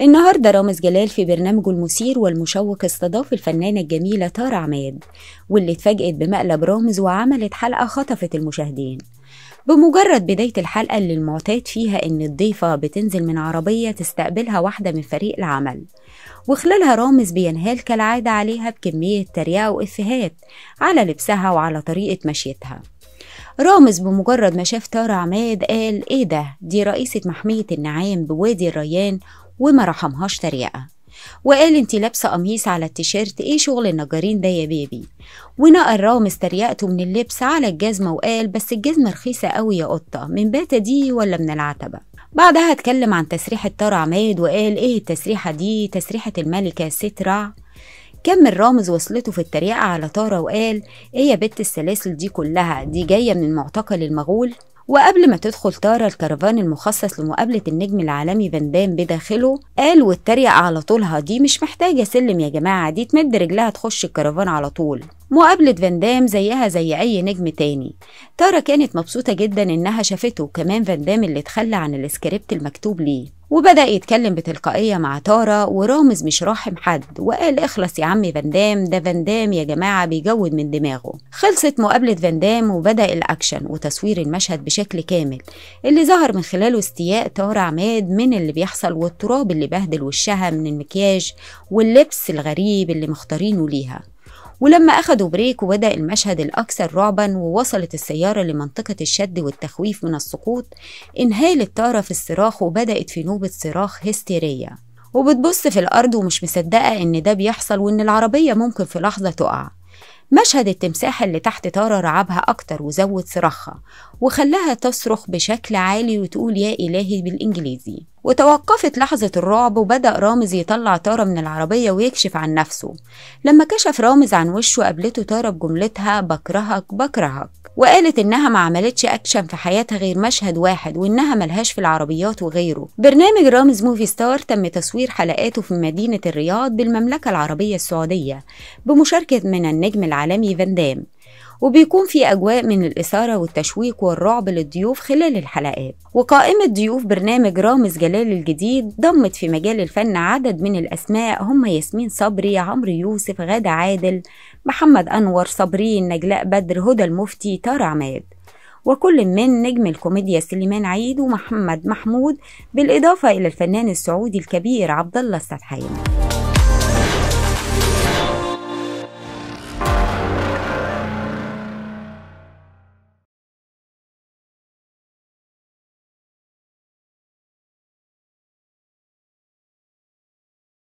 النهاردة رامز جلال في برنامجه المثير والمشوق استضاف الفنانة الجميلة تارا عماد واللي اتفاجئت بمقلب رامز وعملت حلقة خطفت المشاهدين بمجرد بداية الحلقة اللي المعتاد فيها إن الضيفة بتنزل من عربية تستقبلها واحدة من فريق العمل وخلالها رامز بينهال كالعادة عليها بكمية تريقة وإفيهات على لبسها وعلى طريقة مشيتها رامز بمجرد ما شاف تارة عماد قال ايه ده دي رئيسة محمية النعام بوادي الريان وما رحمهاش تريقة وقال انتي لابسة قميص على التيشيرت ايه شغل النجارين ده يا بيبي ونقل رامز تريقته من اللبس على الجزمة وقال بس الجزمة رخيصة قوي يا قطة من باتة دي ولا من العتبة بعدها اتكلم عن تسريحة تارة عماد وقال ايه التسريحة دي تسريحة الملكة سترع كمل رامز وصلته في التريقة على طارة وقال ايه يا بت السلاسل دي كلها دي جاية من المعتقل المغول وقبل ما تدخل تارا الكرفان المخصص لمقابلة النجم العالمي فاندام بداخله قال واتريق على طولها دي مش محتاجة سلم يا جماعة دي تمد رجلها تخش الكرفان على طول مقابلة فاندام زيها زي أي نجم تاني تارا كانت مبسوطة جدا إنها شافته وكمان فاندام اللي تخلى عن الاسكريبت المكتوب ليه وبدأ يتكلم بتلقائية مع تارة ورامز مش راحم حد وقال اخلص يا عمي فاندام ده فاندام يا جماعة بيجود من دماغه خلصت مقابلة فاندام وبدأ الأكشن وتصوير المشهد بشكل كامل اللي ظهر من خلاله استياء تارة عماد من اللي بيحصل والتراب اللي بهدل وشها من المكياج واللبس الغريب اللي مختارينه ليها ولما أخدوا بريك وبدأ المشهد الأكثر رعبا ووصلت السيارة لمنطقة الشد والتخويف من السقوط انهالت تارة في الصراخ وبدأت في نوبة صراخ هستيرية وبتبص في الأرض ومش مصدقة إن ده بيحصل وإن العربية ممكن في لحظة تقع مشهد التمساح اللي تحت تارة رعبها أكتر وزود صراخها وخلاها تصرخ بشكل عالي وتقول يا إلهي بالإنجليزي وتوقفت لحظة الرعب وبدأ رامز يطلع تارة من العربية ويكشف عن نفسه لما كشف رامز عن وشه قابلته تارة بجملتها بكرهك بكرهك وقالت إنها ما عملتش أكشن في حياتها غير مشهد واحد وإنها ملهاش في العربيات وغيره برنامج رامز موفي ستار تم تصوير حلقاته في مدينة الرياض بالمملكة العربية السعودية بمشاركة من النجم العالمي فاندام وبيكون في أجواء من الإثارة والتشويق والرعب للضيوف خلال الحلقات وقائمة ضيوف برنامج رامز جلال الجديد ضمت في مجال الفن عدد من الأسماء هم ياسمين صبري عمرو يوسف غادة عادل محمد أنور صابرين نجلاء بدر هدى المفتي تارا عماد وكل من نجم الكوميديا سليمان عيد ومحمد محمود بالإضافة إلى الفنان السعودي الكبير عبد الله السدحين